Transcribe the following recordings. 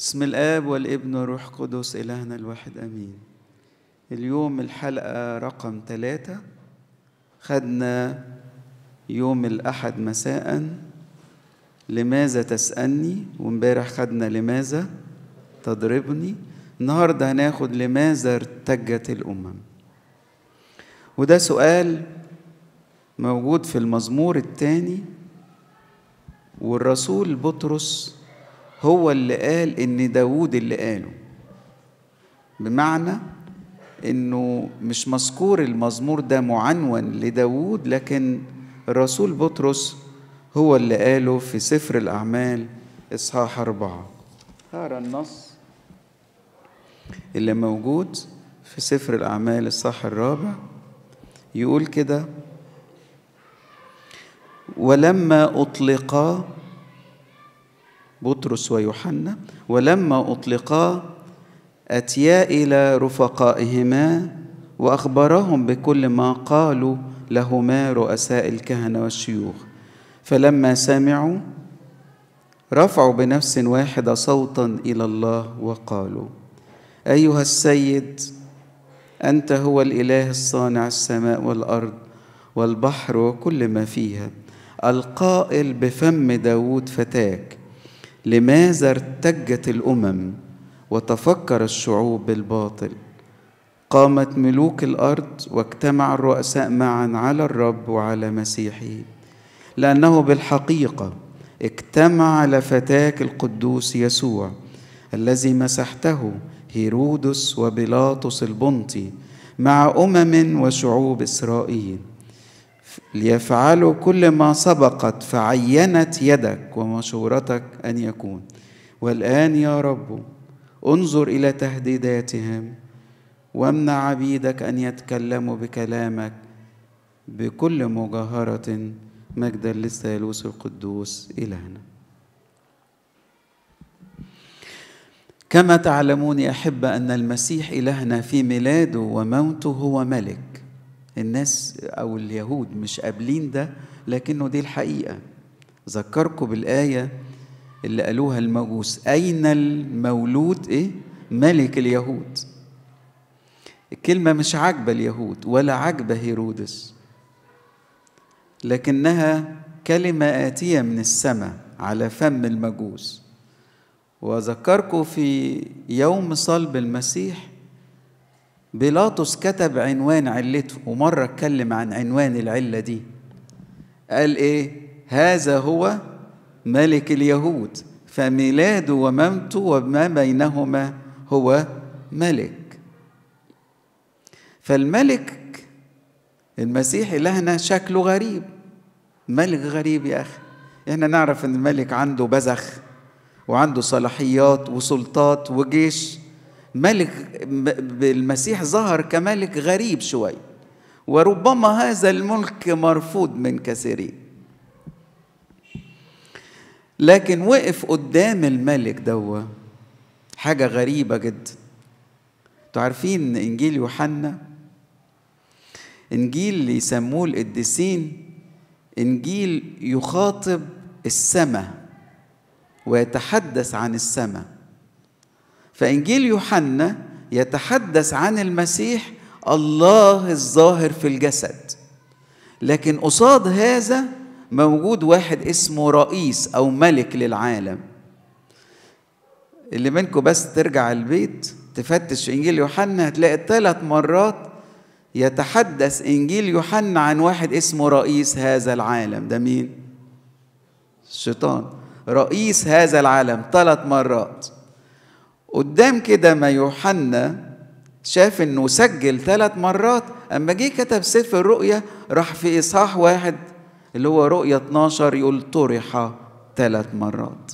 بسم الآب والابن والروح القدس إلهنا الواحد أمين اليوم الحلقة رقم ثلاثة خدنا يوم الأحد مساء لماذا تسألني وامبارح خدنا لماذا تضربني النهاردة هناخد لماذا ارتجت الأمم وده سؤال موجود في المزمور الثاني والرسول بطرس هو اللي قال إن داوود اللي قاله بمعنى إنه مش مذكور المزمور ده معنون لداوود لكن الرسول بطرس هو اللي قاله في سفر الأعمال إصحاح أربعة هذا النص اللي موجود في سفر الأعمال الصح الرابع يقول كده ولما أطلقا بطرس ويوحنا ولما أطلقا أتيا إلى رفقائهما وأخبرهم بكل ما قالوا لهما رؤساء الكهنة والشيوخ فلما سمعوا رفعوا بنفس واحدة صوتا إلى الله وقالوا أيها السيد أنت هو الإله الصانع السماء والأرض والبحر وكل ما فيها القائل بفم داوود فتاك لماذا ارتجت الامم وتفكر الشعوب بالباطل قامت ملوك الارض واجتمع الرؤساء معا على الرب وعلى مسيحه لانه بالحقيقه اجتمع على فتاك القدوس يسوع الذي مسحته هيرودس وبيلاطس البنطي مع امم وشعوب اسرائيل ليفعلوا كل ما سبقت فعينت يدك ومشورتك أن يكون والآن يا رب انظر إلى تهديداتهم وامنع عبيدك أن يتكلموا بكلامك بكل مجاهرة مجدا للثالوث القدوس إلهنا كما تعلمون يا أحبة أن المسيح إلهنا في ميلاده وموته هو ملك الناس أو اليهود مش قابلين ده لكنه دي الحقيقة ذكركم بالآية اللي قالوها المجوس أين المولود إيه؟ ملك اليهود الكلمة مش عاجبة اليهود ولا عاجبة هيرودس لكنها كلمة آتية من السماء على فم المجوس وذكركم في يوم صلب المسيح بيلاطس كتب عنوان علته ومرة اتكلم عن عنوان العلة دي قال إيه هذا هو ملك اليهود فميلاده وممته وما بينهما هو ملك فالملك المسيح لهنا شكله غريب ملك غريب يا أخي إحنا نعرف إن الملك عنده بزخ وعنده صلاحيات وسلطات وجيش ملك المسيح ظهر كملك غريب شوي وربما هذا الملك مرفوض من كثيرين لكن وقف قدام الملك دوا حاجة غريبة جدا انتوا عارفين انجيل يوحنا انجيل يسموه القديسين انجيل يخاطب السماء ويتحدث عن السماء فإنجيل يوحنا يتحدث عن المسيح الله الظاهر في الجسد لكن قصاد هذا موجود واحد اسمه رئيس أو ملك للعالم اللي منكم بس ترجع البيت تفتش في إنجيل يوحنا هتلاقي ثلاث مرات يتحدث انجيل يوحنا عن واحد اسمه رئيس هذا العالم ده مين الشيطان رئيس هذا العالم ثلاث مرات قدام كده ما يوحنا شاف انه سجل ثلاث مرات اما جه كتب سفر الرؤيا راح في اصحاح واحد اللي هو رؤيا 12 يقول طرح ثلاث مرات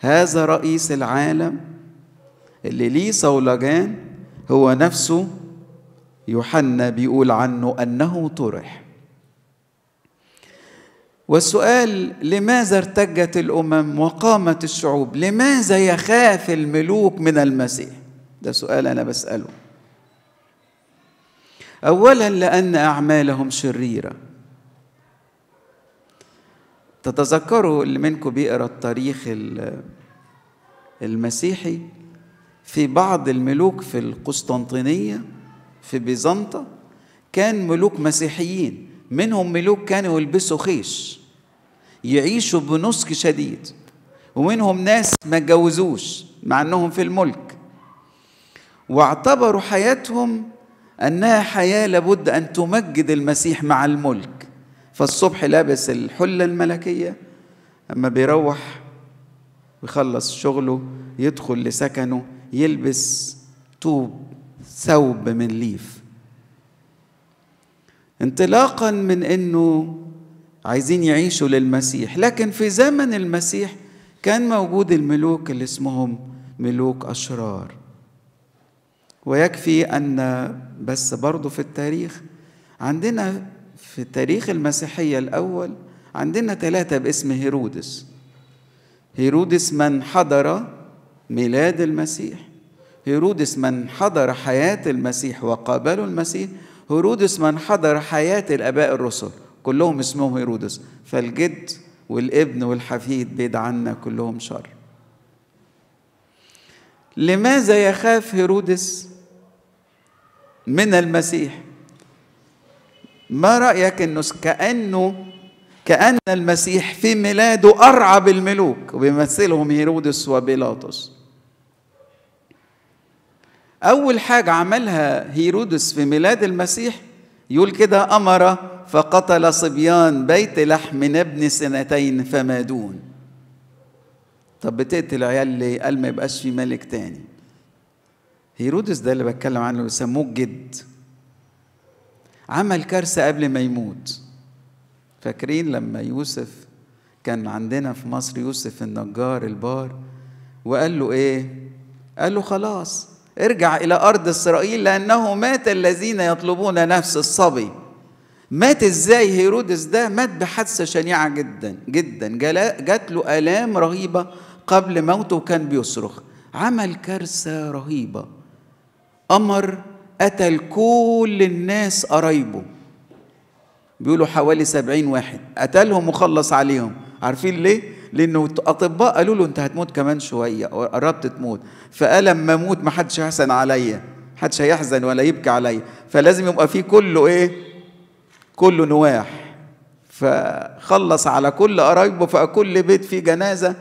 هذا رئيس العالم اللي ليه صولجان هو نفسه يوحنا بيقول عنه انه طرح والسؤال لماذا ارتجت الامم وقامت الشعوب لماذا يخاف الملوك من المسيح ده سؤال انا بساله اولا لان اعمالهم شريره تتذكروا اللي منكم بيقرا التاريخ المسيحي في بعض الملوك في القسطنطينيه في بيزنطه كان ملوك مسيحيين منهم ملوك كانوا يلبسوا خيش يعيشوا بنسك شديد ومنهم ناس ما اتجوزوش مع انهم في الملك واعتبروا حياتهم انها حياه لابد ان تمجد المسيح مع الملك فالصبح لابس الحله الملكيه اما بيروح ويخلص شغله يدخل لسكنه يلبس طوب ثوب من ليف انطلاقا من انه عايزين يعيشوا للمسيح لكن في زمن المسيح كان موجود الملوك اللي اسمهم ملوك أشرار ويكفي أن بس برضو في التاريخ عندنا في تاريخ المسيحية الأول عندنا ثلاثة باسم هيرودس هيرودس من حضر ميلاد المسيح هيرودس من حضر حياة المسيح وقابلوا المسيح هيرودس من حضر حياة الآباء الرسل كلهم اسمهم هيرودس فالجد والابن والحفيد بعيد عنا كلهم شر لماذا يخاف هيرودس من المسيح ما رأيك أنه كأنه كأن المسيح في ميلاده أرعب الملوك وبيمثلهم هيرودس وبيلاطس أول حاجة عملها هيرودس في ميلاد المسيح يقول كده أمر فقتل صبيان بيت لحم ابن سنتين فما دون طب بتقتل عيال ليه قال ما يبقاش في ملك تاني هيرودس ده اللي بتكلم عنه بيسموه الجد عمل كارثة قبل ما يموت فاكرين لما يوسف كان عندنا في مصر يوسف النجار البار وقال له ايه قال له خلاص ارجع إلى أرض إسرائيل لأنه مات الذين يطلبون نفس الصبي مات ازاي هيرودس ده مات بحادثة شنيعة جدا جدا جات له آلام رهيبة قبل موته وكان بيصرخ عمل كارثة رهيبة أمر قتل كل الناس قرايبه بيقولوا حوالي سبعين واحد قتلهم وخلص عليهم عارفين ليه؟ لانه اطباء قالوا له انت هتموت كمان شويه قربت تموت فقال لما اموت ما حدش هيحزن عليا حدش هيحزن ولا يبكي عليا فلازم يبقى فيه كله ايه كله نواح فخلص على كل قرايبه فكل بيت فيه جنازه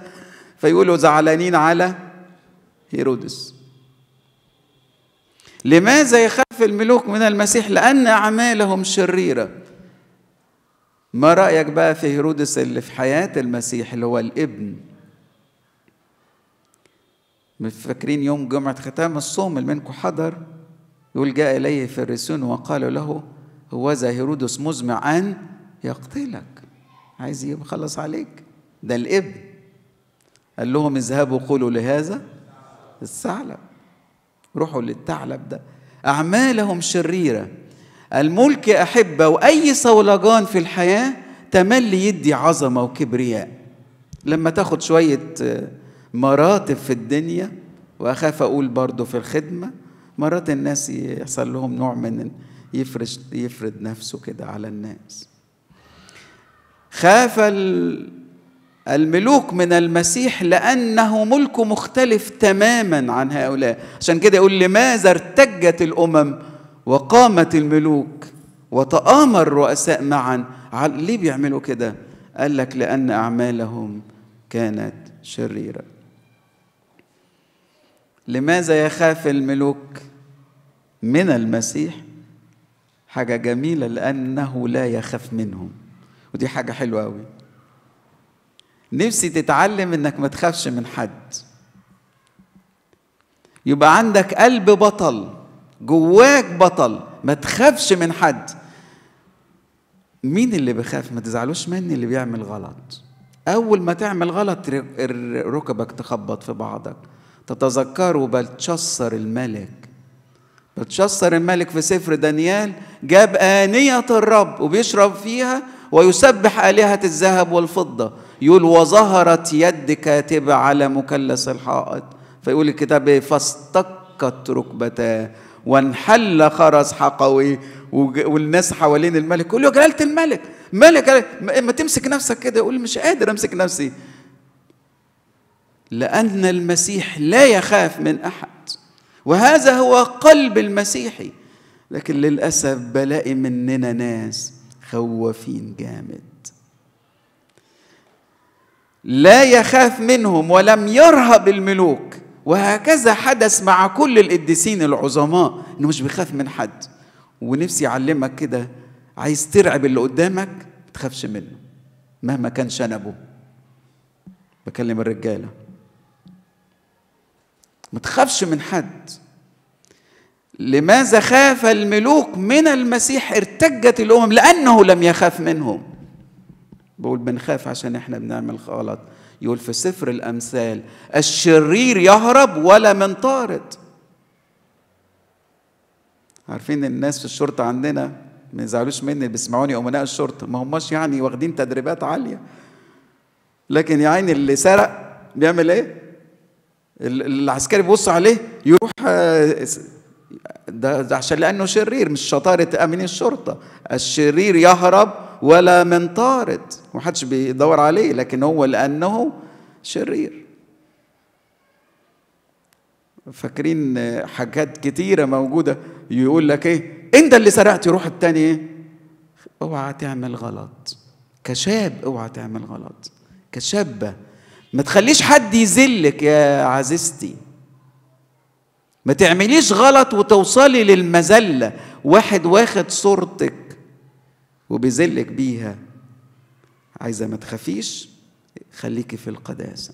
فيقولوا زعلانين على هيرودس لماذا يخاف الملوك من المسيح لأن أعمالهم شريرة ما رأيك بقى في هيرودس اللي في حياة المسيح اللي هو الابن فاكرين يوم جمعة ختام الصوم اللي منكم حضر يقول جاء إليه فريسون وقالوا له هوذا هيرودس مزمع أن يقتلك عايز يخلص عليك ده الابن قال لهم اذهبوا قولوا لهذا الثعلب روحوا للثعلب ده أعمالهم شريرة الملك أحبة وأي صولجان في الحياة تملي يدي عظمة وكبرياء لما تاخد شوية آه، مراتب في الدنيا وأخاف أقول برضه في الخدمة مرات الناس يحصل لهم نوع من يفرش يفرد نفسه كده على الناس خاف الملوك من المسيح لأنه ملكه مختلف تماما عن هؤلاء عشان كده يقول لماذا ارتجت الأمم وقامت الملوك وتآمر الرؤساء معا ليه بيعملوا كده قال لك لأن أعمالهم كانت شريرة لماذا يخاف الملوك من المسيح حاجة جميلة لأنه لا يخاف منهم ودي حاجة حلوة أوي نفسي تتعلم إنك ما تخافش من حد يبقى عندك قلب بطل جواك بطل ما تخافش من حد مين اللي بيخاف ما تزعلوش مني اللي بيعمل غلط اول ما تعمل غلط ركبك تخبط في بعضك تتذكروا بلتشصر الملك بلتشصر الملك في سفر دانيال جاب آنية الرب وبيشرب فيها ويسبح آلهة الذهب والفضة يقول وظهرت يد كاتبة على مكلس الحائط فيقول الكتاب فاستقت ركبتاه وانحل خرس حقوي والناس حوالين الملك كله يا جلالة الملك ملك ما تمسك نفسك كده يقول مش قادر امسك نفسي لأن المسيح لا يخاف من أحد وهذا هو قلب المسيحي لكن للأسف بلاقي مننا ناس خوافين جامد لا يخاف منهم ولم يرهب الملوك وهكذا حدث مع كل القديسين العظماء انه مش بيخاف من حد ونفسي اعلمك كده عايز ترعب اللي قدامك ما تخافش منه مهما كان شنبه بكلم الرجاله ما تخافش من حد لماذا خاف الملوك من المسيح ارتجت الامم لانه لم يخاف منهم بقول بنخاف عشان احنا بنعمل غلط يقول في سفر الأمثال الشرير يهرب ولا من طارد عارفين الناس في الشرطة عندنا ما يزعلوش مني بيسمعوني أمناء الشرطة ما هماش يعني واخدين تدريبات عالية لكن يا عيني اللي سرق بيعمل ايه؟ العسكري بيبص عليه يروح آه، ده, ده عشان لانه شرير مش شطاره امين الشرطه الشرير يهرب ولا من طارد محدش بيدور عليه لكن هو لأنه شرير فاكرين حاجات كتيرة موجودة يقول لك ايه انت اللي سرقت روح التاني ايه اوعى تعمل غلط كشاب اوعى تعمل غلط كشابة ما تخليش حد يذلك يا عزيزتي ما تعمليش غلط وتوصلي للمذلة واحد واخد صورتك وبيذلك بيها عايزة ما تخافيش خليكي في القداسة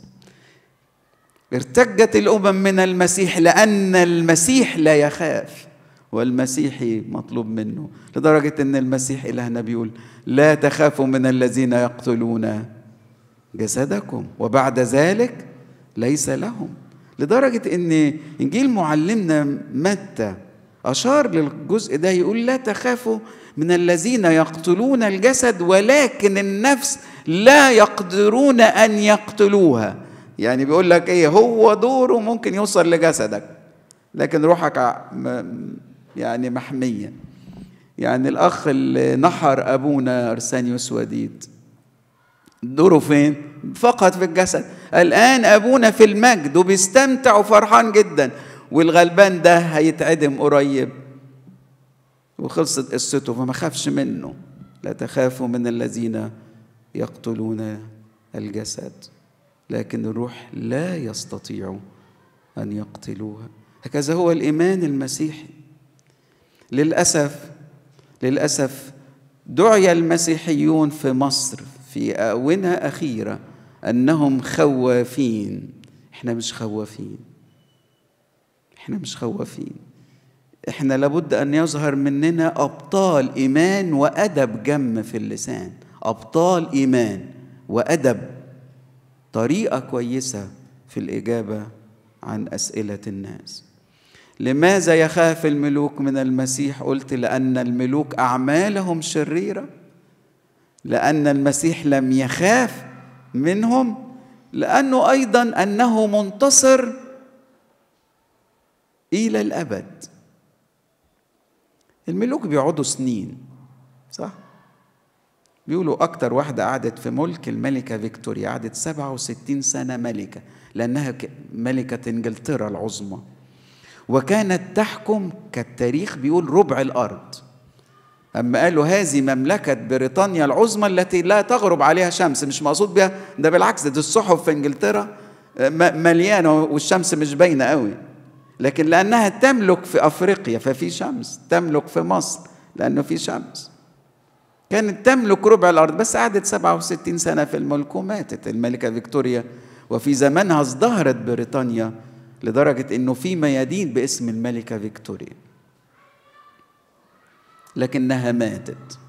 ارتجت الأمم من المسيح لأن المسيح لا يخاف والمسيح مطلوب منه لدرجة أن المسيح إلهنا بيقول لا تخافوا من الذين يقتلون جسدكم وبعد ذلك ليس لهم لدرجة أن إنجيل معلمنا متى أشار للجزء ده يقول لا تخافوا من الذين يقتلون الجسد ولكن النفس لا يقدرون ان يقتلوها يعني بيقول لك ايه هو دوره ممكن يوصل لجسدك لكن روحك يعني محميه يعني الاخ اللي نحر ابونا ارسانيوس وديد دوره فين فقط في الجسد الان ابونا في المجد وبيستمتع وفرحان جدا والغلبان ده هيتعدم قريب وخلصت قصته فما خافش منه لا تخافوا من الذين يقتلون الجسد لكن الروح لا يستطيع ان يقتلوها هكذا هو الايمان المسيحي للاسف للاسف دعي المسيحيون في مصر في اونه اخيره انهم خوافين احنا مش خوافين احنا مش خوافين احنا لابد ان يظهر مننا ابطال ايمان وادب جم في اللسان ابطال ايمان وادب طريقه كويسه في الاجابه عن اسئله الناس لماذا يخاف الملوك من المسيح قلت لان الملوك اعمالهم شريره لان المسيح لم يخاف منهم لانه ايضا انه منتصر الى الابد الملوك بيقعدوا سنين صح؟ بيقولوا أكتر واحدة قعدت في ملك الملكة فيكتوريا قعدت 67 سنة ملكة لأنها ملكة إنجلترا العظمى وكانت تحكم كالتاريخ بيقول ربع الأرض أما قالوا هذه مملكة بريطانيا العظمى التي لا تغرب عليها شمس مش مقصود بها ده بالعكس ده الصحف في إنجلترا آه، مليانة والشمس مش باينة قوي لكن لأنها تملك في أفريقيا ففي شمس تملك في مصر لأنه في شمس كانت تملك ربع الأرض بس قعدت 67 سنة في الملك وماتت الملكة فيكتوريا وفي زمانها ازدهرت بريطانيا لدرجة أنه في ميادين باسم الملكة فيكتوريا لكنها ماتت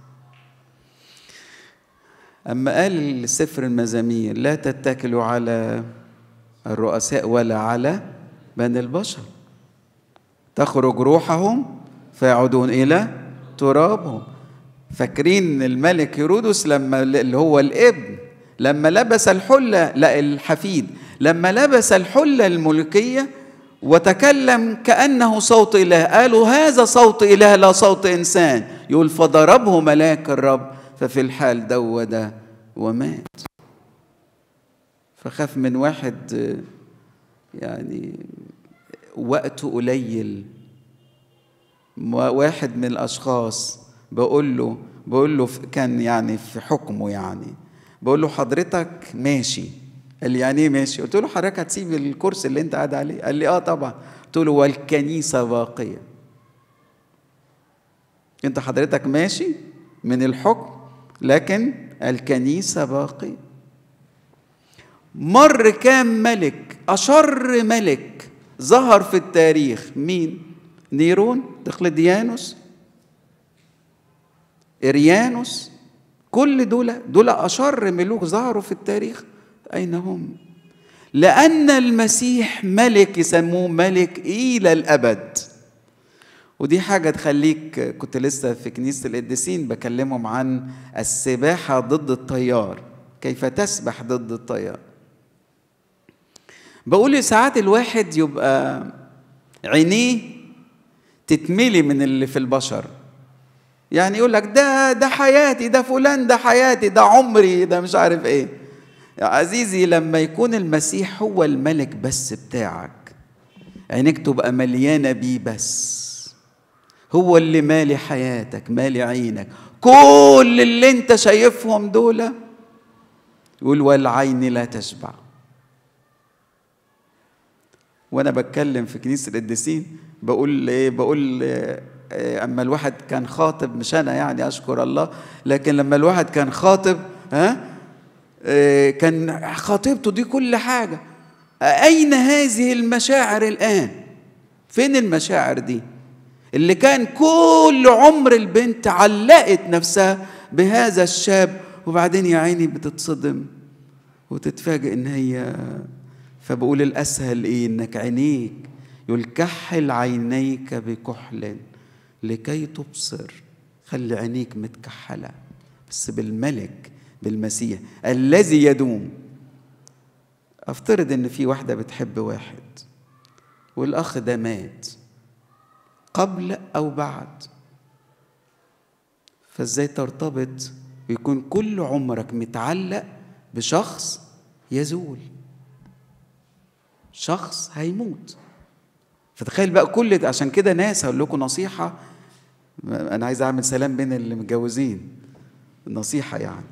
أما قال سفر المزامير لا تتكلوا على الرؤساء ولا على بني البشر تخرج روحهم فيعودون إلى ترابهم فاكرين الملك هيرودس لما اللي هو الابن لما لبس الحلة لا الحفيد لما لبس الحلة الملكية وتكلم كأنه صوت إله قالوا هذا صوت إله لا صوت إنسان يقول فضربه ملاك الرب ففي الحال دود ومات فخاف من واحد يعني وقته قليل واحد من الاشخاص بقول له بقول له كان يعني في حكمه يعني بقول له حضرتك ماشي قال لي يعني ايه ماشي قلت له حضرتك هتسيب الكرسي اللي انت قاعد عليه قال لي اه طبعا قلت له والكنيسه باقيه انت حضرتك ماشي من الحكم لكن الكنيسه باقيه مر كام ملك اشر ملك ظهر في التاريخ مين نيرون دقلديانوس إريانوس كل دول دول أشر ملوك ظهروا في التاريخ أين هم لأن المسيح ملك يسموه ملك إلى الأبد ودي حاجة تخليك كنت لسه في كنيسة القديسين بكلمهم عن السباحة ضد التيار كيف تسبح ضد التيار بقول ساعات الواحد يبقى عينيه تتملي من اللي في البشر يعني يقول لك ده ده حياتي ده فلان ده حياتي ده عمري ده مش عارف ايه يا عزيزي لما يكون المسيح هو الملك بس بتاعك عينيك تبقى مليانه بيه بس هو اللي مالي حياتك مالي عينك كل اللي انت شايفهم دول يقول والعين لا تشبع وانا بتكلم في كنيسه القديسين بقول ايه بقول آه، اما الواحد كان خاطب مش انا يعني اشكر الله لكن لما الواحد كان خاطب ها آه، كان خطيبته دي كل حاجه اين هذه المشاعر الان فين المشاعر دي اللي كان كل عمر البنت علقت نفسها بهذا الشاب وبعدين يا عيني بتتصدم وتتفاجئ ان هي فبقول الأسهل إيه إنك عينيك يقول كحل عينيك بكحل لكي تبصر خلي عينيك متكحلة بس بالملك بالمسيح الذي يدوم أفترض إن في واحدة بتحب واحد والأخ ده مات قبل أو بعد فازاي ترتبط ويكون كل عمرك متعلق بشخص يزول شخص هيموت فتخيل بقى كل ده عشان كده ناس هقول لكم نصيحه انا عايز اعمل سلام بين اللي متجوزين نصيحه يعني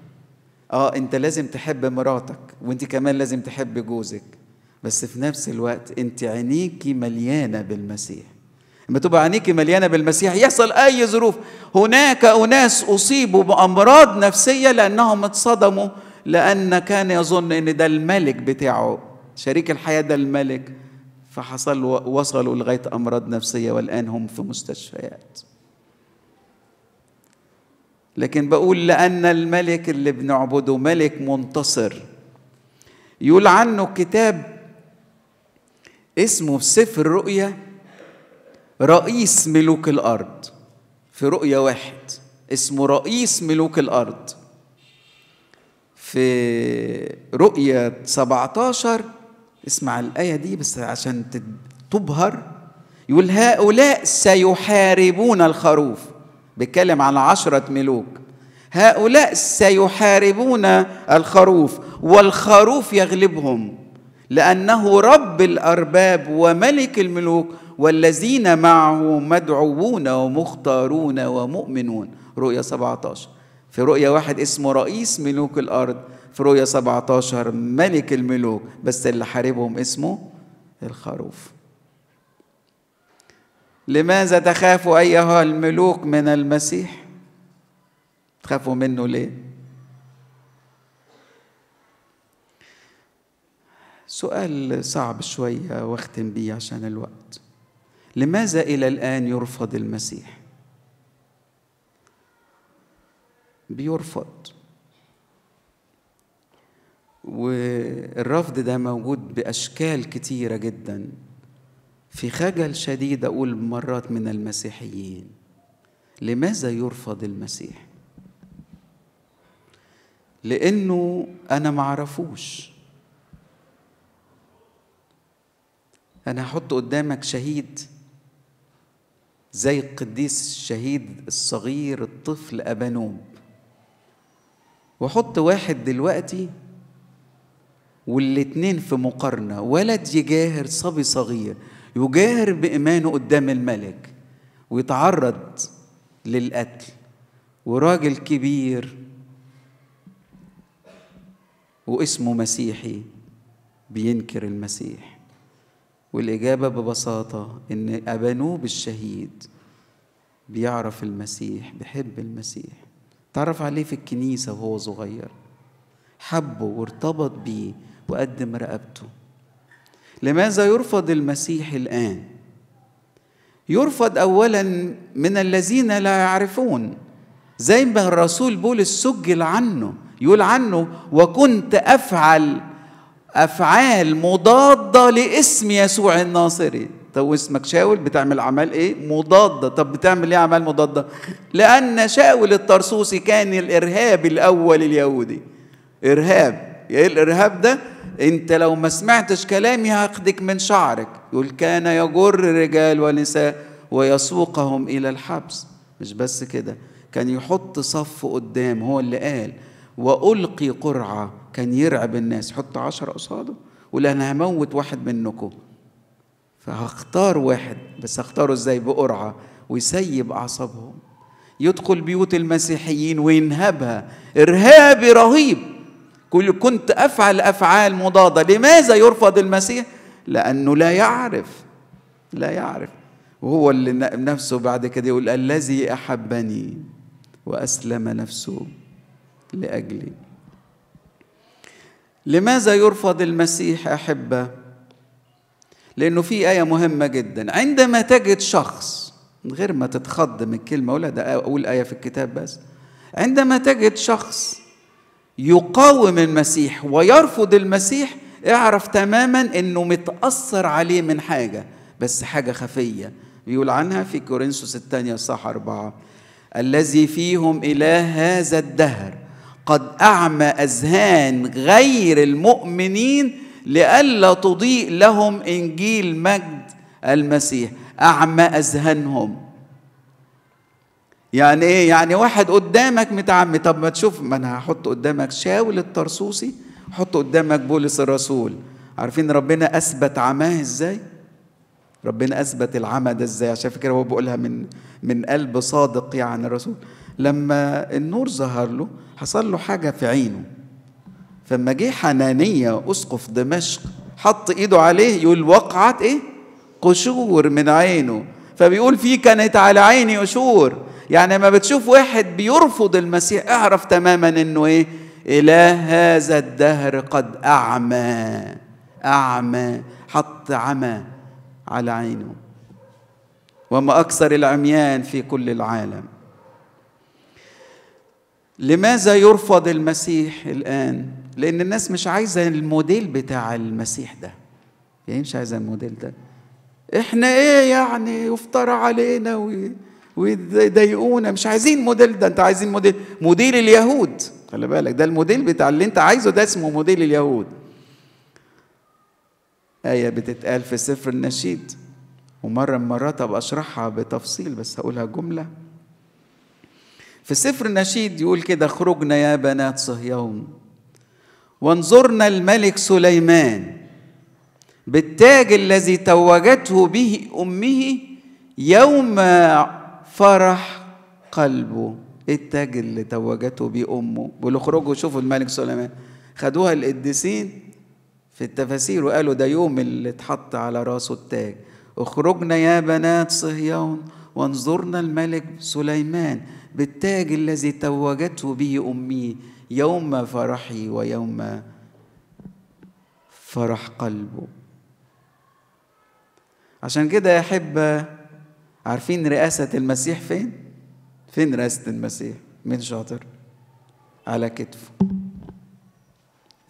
اه انت لازم تحب مراتك وانت كمان لازم تحب جوزك بس في نفس الوقت انت عينيكي مليانه بالمسيح لما تبقى عينيكي مليانه بالمسيح يحصل اي ظروف هناك اناس اصيبوا بامراض نفسيه لانهم اتصدموا لان كان يظن ان ده الملك بتاعه شريك الحياة ده الملك فحصل وصلوا لغاية أمراض نفسية والآن هم في مستشفيات لكن بقول لأن الملك اللي بنعبده ملك منتصر يقول عنه كتاب اسمه سفر الرؤيا رئيس ملوك الأرض في رؤيا واحد اسمه رئيس ملوك الأرض في رؤية 17 اسمع الآية دي بس عشان تبهر يقول هؤلاء سيحاربون الخروف بيتكلم عن عشرة ملوك هؤلاء سيحاربون الخروف والخروف يغلبهم لأنه رب الأرباب وملك الملوك والذين معه مدعوون ومختارون ومؤمنون رؤية 17 في رؤية واحد اسمه رئيس ملوك الأرض في رؤيا 17 ملك الملوك بس اللي حاربهم اسمه الخروف لماذا تخافوا أيها الملوك من المسيح تخافوا منه ليه سؤال صعب شوية واختم بيه عشان الوقت لماذا إلى الآن يرفض المسيح بيرفض والرفض ده موجود بأشكال كتيرة جدا في خجل شديد أقول مرات من المسيحيين لماذا يرفض المسيح؟ لأنه أنا معرفوش أنا هحط قدامك شهيد زي القديس الشهيد الصغير الطفل أبانوب وحط واحد دلوقتي والاتنين في مقارنة ولد يجاهر صبي صغير يجاهر بإيمانه قدام الملك ويتعرض للقتل وراجل كبير واسمه مسيحي بينكر المسيح والإجابة ببساطة إن أبانوب الشهيد بيعرف المسيح بيحب المسيح تعرف عليه في الكنيسة وهو صغير حبه وارتبط بيه وقدم رقبته لماذا يرفض المسيح الآن؟ يرفض أولا من الذين لا يعرفون زي ما الرسول بولس سجل عنه يقول عنه وكنت أفعل أفعال مضادة لاسم يسوع الناصري طب واسمك شاول بتعمل اعمال ايه مضاده طب بتعمل ايه اعمال مضاده لان شاول الطرسوسي كان الارهاب الاول اليهودي ارهاب يا إيه الارهاب ده انت لو ما سمعتش كلامي هاخدك من شعرك يقول كان يجر رجال ونساء ويسوقهم الى الحبس مش بس كده كان يحط صف قدام هو اللي قال وألقي قرعة كان يرعب الناس حط عشرة قصاده ولا أنا هموت واحد منكم فهختار واحد بس هختاره ازاي بقرعة ويسيب أعصابهم يدخل بيوت المسيحيين وينهبها إرهابي رهيب كل كنت افعل افعال مضاده لماذا يرفض المسيح لانه لا يعرف لا يعرف وهو اللي نفسه بعد كده يقول الذي احبني واسلم نفسه لاجلي لماذا يرفض المسيح احبه لانه في ايه مهمه جدا عندما تجد شخص من غير ما تتخض من الكلمه ولا ده اقول ايه في الكتاب بس عندما تجد شخص يقاوم المسيح ويرفض المسيح اعرف تماما انه متاثر عليه من حاجه بس حاجه خفيه بيقول عنها في كورنثوس الثانيه صح أربعة الذي فيهم إله هذا الدهر قد أعمى أذهان غير المؤمنين لئلا تضيء لهم إنجيل مجد المسيح أعمى أذهانهم يعني ايه يعني واحد قدامك متعمي طب ما تشوف ما انا هحط قدامك شاول الطرسوسي حط قدامك بولس الرسول عارفين ربنا اثبت عماه ازاي ربنا اثبت العمى ده ازاي عشان فكره هو بيقولها من من قلب صادق يعني الرسول لما النور ظهر له حصل له حاجه في عينه فلما جه حنانيه اسقف دمشق حط ايده عليه يقول وقعت ايه قشور من عينه فبيقول في كانت على عيني قشور يعني ما بتشوف واحد بيرفض المسيح اعرف تماما انه ايه اله هذا الدهر قد اعمى اعمى حط عمى على عينه وما اكثر العميان في كل العالم لماذا يرفض المسيح الان لان الناس مش عايزه الموديل بتاع المسيح ده يعني إيه مش عايزه الموديل ده احنا ايه يعني يفترى علينا و... ويضايقونا مش عايزين موديل ده انت عايزين موديل موديل اليهود خلي بالك ده الموديل بتاع اللي انت عايزه ده اسمه موديل اليهود آية بتتقال في سفر النشيد ومرة من مرات أبقى أشرحها بتفصيل بس هقولها جملة في سفر النشيد يقول كده خرجنا يا بنات صهيون وانظرنا الملك سليمان بالتاج الذي توجته به أمه يوم فرح قلبه التاج اللي توجته بيه امه بيقول اخرجوا شوفوا الملك سليمان خدوها القديسين في التفاسير وقالوا ده يوم اللي اتحط على راسه التاج اخرجنا يا بنات صهيون وانظرنا الملك سليمان بالتاج الذي توجته به امي يوم فرحي ويوم فرح قلبه عشان كده يا حبه عارفين رئاسة المسيح فين؟ فين رئاسة المسيح؟ مين شاطر؟ على كتفه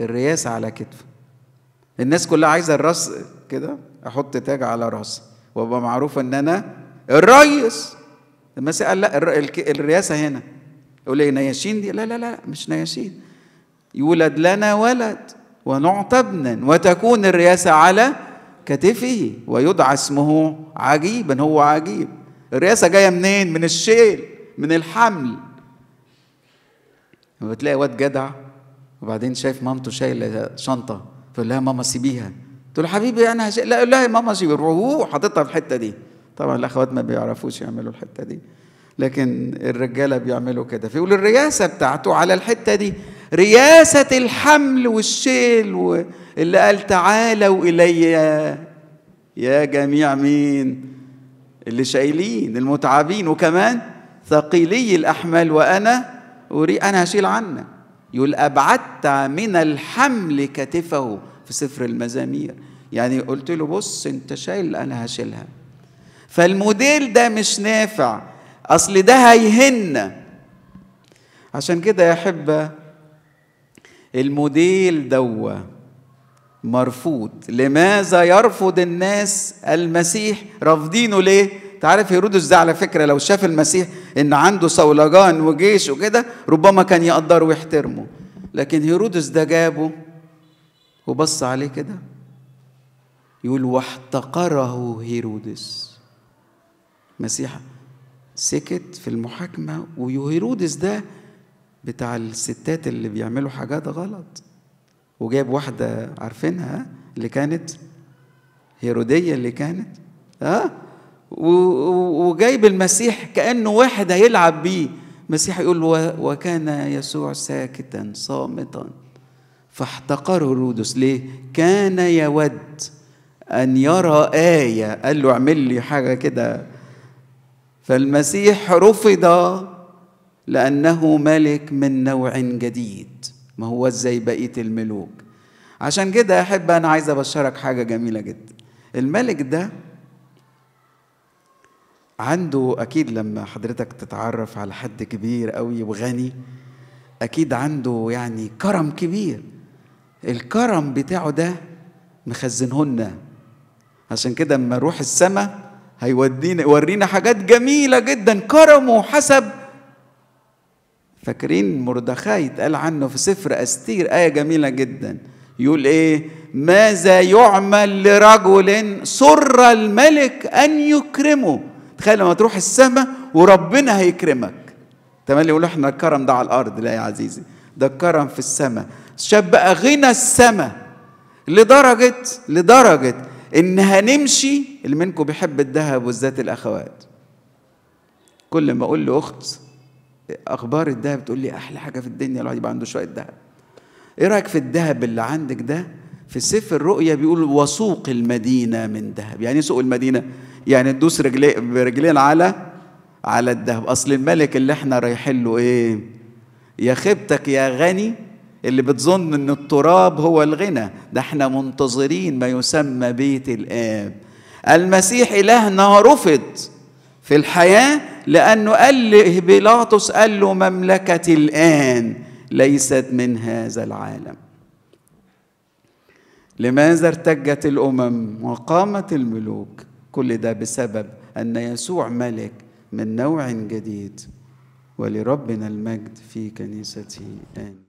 الرئاسة على كتفه الناس كلها عايزة الراس كده أحط تاج على راسي وأبقى معروف إن أنا الريس المسيح قال لا الرئاسة هنا يقول لي إيه، نياشين دي لا لا لا مش نياشين يولد لنا ولد ونعطى ابنا وتكون الرئاسة على كتفه ويدعى اسمه عجيبا هو عجيب الرئاسة جاية منين من الشيل من الحمل بتلاقي واد جدع وبعدين شايف مامته شايلة شنطة تقول لها ماما سيبيها تقول حبيبي انا هش... لا لا يا ماما سيبي روح حاططها في الحتة دي طبعا الاخوات ما بيعرفوش يعملوا الحتة دي لكن الرجالة بيعملوا كده فيقول الرياسة بتاعته على الحتة دي رياسة الحمل والشيل و... اللي قال تعالوا إلي يا جميع مين اللي شايلين المتعبين وكمان ثقيلي الأحمال وأنا أري أنا هشيل عنك يقول أبعدت من الحمل كتفه في سفر المزامير يعني قلت له بص انت شايل انا هشيلها فالموديل ده مش نافع اصل ده هيهن عشان كده يا حبة الموديل دوه مرفوض لماذا يرفض الناس المسيح رافضينه ليه تعرف هيرودس ده على فكره لو شاف المسيح ان عنده صولجان وجيش وكده ربما كان يقدر ويحترمه لكن هيرودس ده جابه وبص عليه كده يقول واحتقره هيرودس مسيح سكت في المحاكمه وهيرودس ده بتاع الستات اللي بيعملوا حاجات غلط وجاب واحدة عارفينها اللي كانت هيرودية اللي كانت ها آه؟ وجايب المسيح كأنه واحد هيلعب بيه المسيح يقول وكان يسوع ساكتا صامتا فاحتقره رودس ليه كان يود أن يرى آية قال له اعمل لي حاجة كده فالمسيح رفض لأنه ملك من نوع جديد ما هو زي بقية الملوك عشان كده أحب أنا عايز أبشرك حاجة جميلة جدا الملك ده عنده أكيد لما حضرتك تتعرف على حد كبير قوي وغني أكيد عنده يعني كرم كبير الكرم بتاعه ده مخزنهن عشان كده لما اروح السماء هيودينا يورينا حاجات جميلة جدا كرمه حسب فاكرين مردخاي اتقال عنه في سفر أستير آية جميلة جدا يقول إيه ماذا يعمل لرجل سر الملك أن يكرمه تخيل لما تروح السماء وربنا هيكرمك تملي يقول احنا الكرم ده على الارض لا يا عزيزي ده الكرم في السماء شاب بقى غنى السماء لدرجه لدرجه ان هنمشي اللي منكم بيحب الذهب والذات الاخوات كل ما اقول لاخت اخبار الذهب تقول لي احلى حاجه في الدنيا الواحد يبقى عنده شويه ذهب ايه رايك في الذهب اللي عندك ده في سفر الرؤيا بيقول وسوق المدينه من ذهب يعني ايه سوق المدينه يعني تدوس رجلين برجلين على على الذهب اصل الملك اللي احنا رايحين له ايه يا خيبتك يا غني اللي بتظن ان التراب هو الغنى ده احنا منتظرين ما يسمى بيت الاب المسيح الهنا رفض في الحياه لأنه قال له بيلاطس قال له مملكة الآن ليست من هذا العالم لماذا ارتجت الأمم وقامت الملوك كل ده بسبب أن يسوع ملك من نوع جديد ولربنا المجد في كنيسته آمين